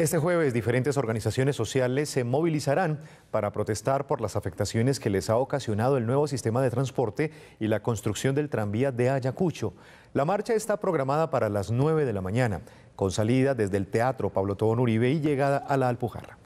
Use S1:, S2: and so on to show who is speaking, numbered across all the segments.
S1: Este jueves diferentes organizaciones sociales se movilizarán para protestar por las afectaciones que les ha ocasionado el nuevo sistema de transporte y la construcción del tranvía de Ayacucho. La marcha está programada para las 9 de la mañana, con salida desde el Teatro Pablo Tobón Uribe y llegada a la Alpujarra.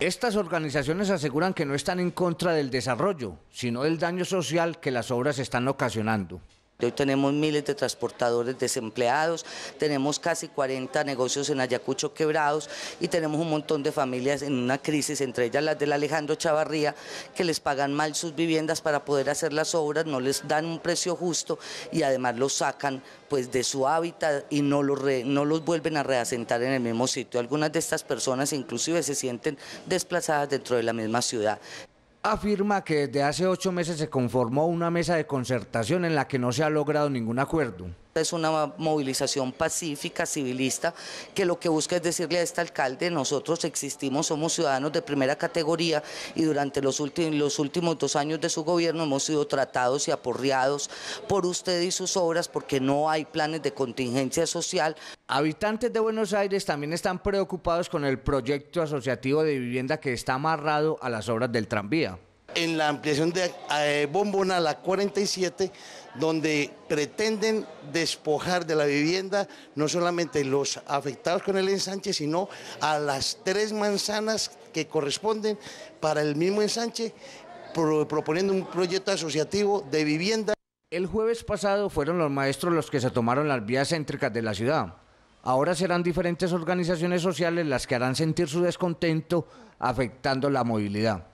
S2: Estas organizaciones aseguran que no están en contra del desarrollo, sino del daño social que las obras están ocasionando.
S3: Hoy tenemos miles de transportadores desempleados, tenemos casi 40 negocios en Ayacucho quebrados y tenemos un montón de familias en una crisis, entre ellas las del Alejandro Chavarría, que les pagan mal sus viviendas para poder hacer las obras, no les dan un precio justo y además los sacan pues de su hábitat y no los, no los vuelven a reasentar en el mismo sitio. Algunas de estas personas inclusive se sienten desplazadas dentro de la misma ciudad
S2: afirma que desde hace ocho meses se conformó una mesa de concertación en la que no se ha logrado ningún acuerdo.
S3: Es una movilización pacífica, civilista, que lo que busca es decirle a este alcalde, nosotros existimos, somos ciudadanos de primera categoría y durante los últimos, dos años de su gobierno hemos sido tratados y aporreados por usted y sus obras porque no hay planes de contingencia social.
S2: Habitantes de Buenos Aires también están preocupados con el proyecto asociativo de vivienda que está amarrado a las obras del tranvía
S4: en la ampliación de eh, Bombona, la 47, donde pretenden despojar de la vivienda no solamente los afectados con el ensanche, sino a las tres manzanas que corresponden para el mismo ensanche, proponiendo un proyecto asociativo
S2: de vivienda. El jueves pasado fueron los maestros los que se tomaron las vías céntricas de la ciudad. Ahora serán diferentes organizaciones sociales las que harán sentir su descontento afectando la movilidad.